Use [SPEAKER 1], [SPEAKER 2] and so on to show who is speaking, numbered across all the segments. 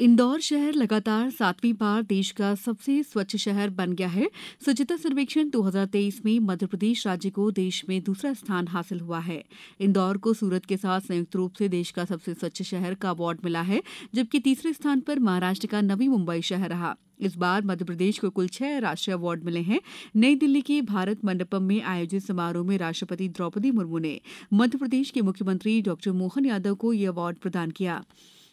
[SPEAKER 1] इंदौर शहर लगातार सातवीं बार देश का सबसे स्वच्छ शहर बन गया है स्वच्छता सर्वेक्षण 2023 में मध्य प्रदेश राज्य को देश में दूसरा स्थान हासिल हुआ है इंदौर को सूरत के साथ संयुक्त रूप से देश का सबसे स्वच्छ शहर का अवार्ड मिला है जबकि तीसरे स्थान पर महाराष्ट्र का नवी मुंबई शहर रहा इस बार मध्य प्रदेश को कुल छह राष्ट्रीय अवार्ड मिले हैं नई दिल्ली के भारत मंडपम में आयोजित समारोह में राष्ट्रपति द्रौपदी मुर्मू ने मध्य प्रदेश के मुख्यमंत्री डॉ मोहन यादव को यह अवार्ड प्रदान किया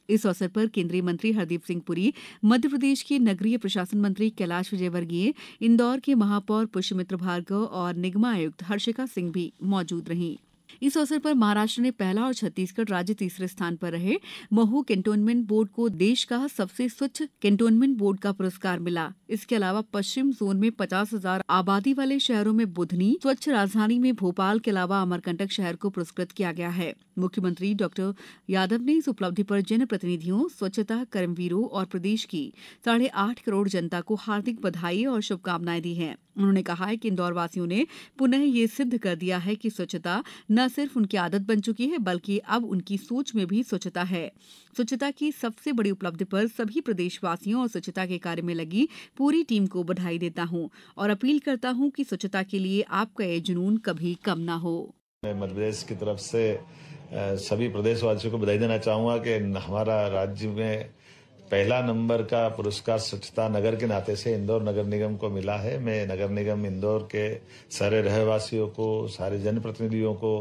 [SPEAKER 1] इस अवसर पर केन्द्रीय मंत्री हरदीप सिंह पुरी मध्यप्रदेश के नगरीय प्रशासन मंत्री कैलाश विजयवर्गीय इंदौर के महापौर पुष्यमित्र भार्गव और निगमायुक्त हर्षिका सिंह भी मौजूद थीं इस अवसर पर महाराष्ट्र ने पहला और छत्तीसगढ़ राज्य तीसरे स्थान पर रहे महू कैंटोनमेंट बोर्ड को देश का सबसे स्वच्छ कैंटोनमेंट बोर्ड का पुरस्कार मिला इसके अलावा पश्चिम जोन में पचास हजार आबादी वाले शहरों में बुधनी स्वच्छ राजधानी में भोपाल के अलावा अमरकंटक शहर को पुरस्कृत किया गया है मुख्यमंत्री डॉक्टर यादव ने इस उपलब्धि पर जनप्रतिनिधियों स्वच्छता कर्मवीरों और प्रदेश की साढ़े आठ करोड़ जनता को हार्दिक बधाई और शुभकामनाएं दी हैं उन्होंने कहा कि इंदौरवासियों ने पुनः यह सिद्ध कर दिया है कि स्वच्छता न सिर्फ उनकी आदत बन चुकी है बल्कि अब उनकी सोच में भी स्वच्छता है स्वच्छता की सबसे बड़ी उपलब्धि पर सभी प्रदेशवासियों और स्वच्छता के कार्य में लगी पूरी टीम को बधाई देता हूँ और अपील करता हूँ कि स्वच्छता के लिए आपका ये जुनून कभी कम ना हो
[SPEAKER 2] मैं मध्यप्रदेश की तरफ से सभी प्रदेशवासियों को बधाई देना चाहूंगा कि हमारा राज्य में पहला नंबर का पुरस्कार स्वच्छता नगर के नाते से इंदौर नगर निगम को मिला है मैं नगर निगम इंदौर के सारे रहवासियों को सारे जनप्रतिनिधियों को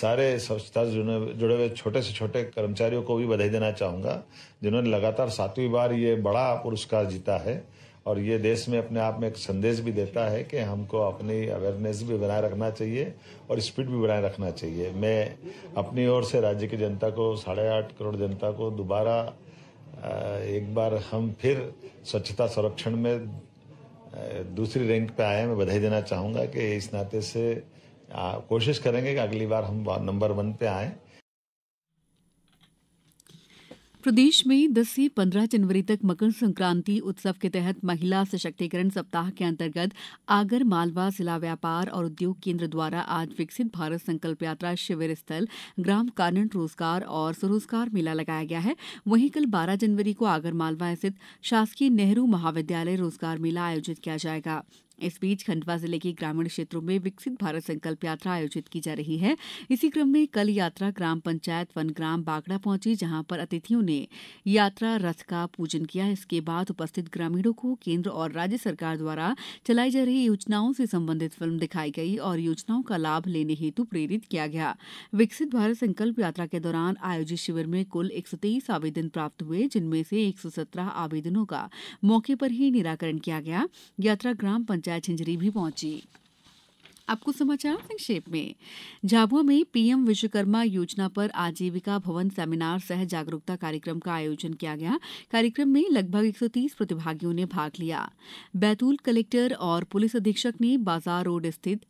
[SPEAKER 2] सारे स्वच्छता जुड़े हुए छोटे से छोटे कर्मचारियों को भी बधाई देना चाहूँगा जिन्होंने लगातार सातवीं बार ये बड़ा पुरस्कार जीता है और ये देश में अपने आप में एक संदेश भी देता है कि हमको अपनी अवेयरनेस भी बनाए रखना चाहिए और स्पीड भी बनाए रखना चाहिए मैं अपनी ओर से राज्य की जनता को साढ़े आठ करोड़ जनता को दोबारा एक बार हम फिर स्वच्छता संरक्षण में दूसरी रैंक पे आए मैं बधाई देना चाहूँगा कि इस नाते से कोशिश करेंगे कि अगली बार हम नंबर वन पे आएँ
[SPEAKER 1] प्रदेश में 10 से 15 जनवरी तक मकर संक्रांति उत्सव के तहत महिला सशक्तिकरण सप्ताह के अंतर्गत आगर मालवा जिला व्यापार और उद्योग केंद्र द्वारा आज विकसित भारत संकल्प यात्रा शिविर स्थल ग्राम कानन रोजगार और स्वरोजगार मेला लगाया गया है वहीं कल 12 जनवरी को आगर मालवा स्थित शासकीय नेहरू महाविद्यालय रोजगार मेला आयोजित किया जाएगा इस बीच खंडवा जिले के ग्रामीण क्षेत्रों में विकसित भारत संकल्प यात्रा आयोजित की जा रही है इसी क्रम में कल यात्रा ग्राम पंचायत वन ग्राम बागड़ा पहुंची जहां पर अतिथियों ने यात्रा रथ का पूजन किया इसके बाद उपस्थित ग्रामीणों को केंद्र और राज्य सरकार द्वारा चलाई जा रही योजनाओं से संबंधित फिल्म दिखाई गई और योजनाओं का लाभ लेने हेतु प्रेरित किया गया विकसित भारत संकल्प यात्रा के दौरान आयोजित शिविर में कुल एक आवेदन प्राप्त हुए जिनमें से एक आवेदनों का मौके पर ही निराकरण किया गया यात्रा ग्राम पंचायत झिंझरी भी पहुंची अब कुछ समाचार संक्षेप में झाबुआ में पीएम विश्वकर्मा योजना पर आजीविका भवन सेमिनार सह जागरूकता कार्यक्रम का आयोजन किया गया कार्यक्रम में लगभग 130 प्रतिभागियों ने भाग लिया बैतूल कलेक्टर और पुलिस अधीक्षक ने बाजार रोड स्थित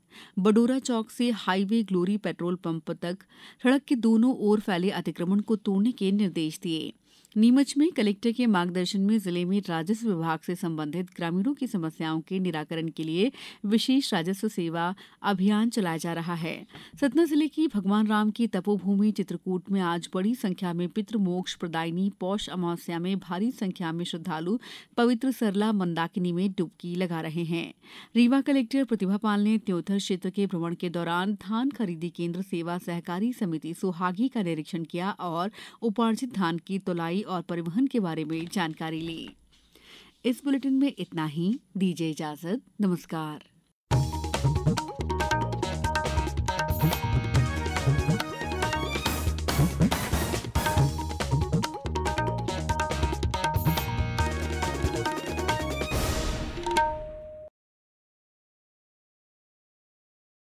[SPEAKER 1] बडोरा चौक से हाईवे ग्लोरी पेट्रोल पंप तक सड़क के दोनों ओर फैले अतिक्रमण को तोड़ने के निर्देश दिये नीमच में कलेक्टर के मार्गदर्शन में जिले में राजस्व विभाग से संबंधित ग्रामीणों की समस्याओं के निराकरण के लिए विशेष राजस्व सेवा अभियान चलाया जा रहा है सतना जिले की भगवान राम की तपोभूमि चित्रकूट में आज बड़ी संख्या में पितृमोक्ष प्रदायनी पौष अमावस्या में भारी संख्या में श्रद्धालु पवित्र सरला मंदाकिनी में डुबकी लगा रहे हैं रीवा कलेक्टर प्रतिभा पाल ने त्योथर क्षेत्र के भ्रमण के दौरान धान खरीदी केंद्र सेवा सहकारी समिति सुहागी का निरीक्षण किया और उपार्जित धान की तुलाई और परिवहन के बारे में जानकारी ली इस बुलेटिन में इतना ही दीजिए इजाजत नमस्कार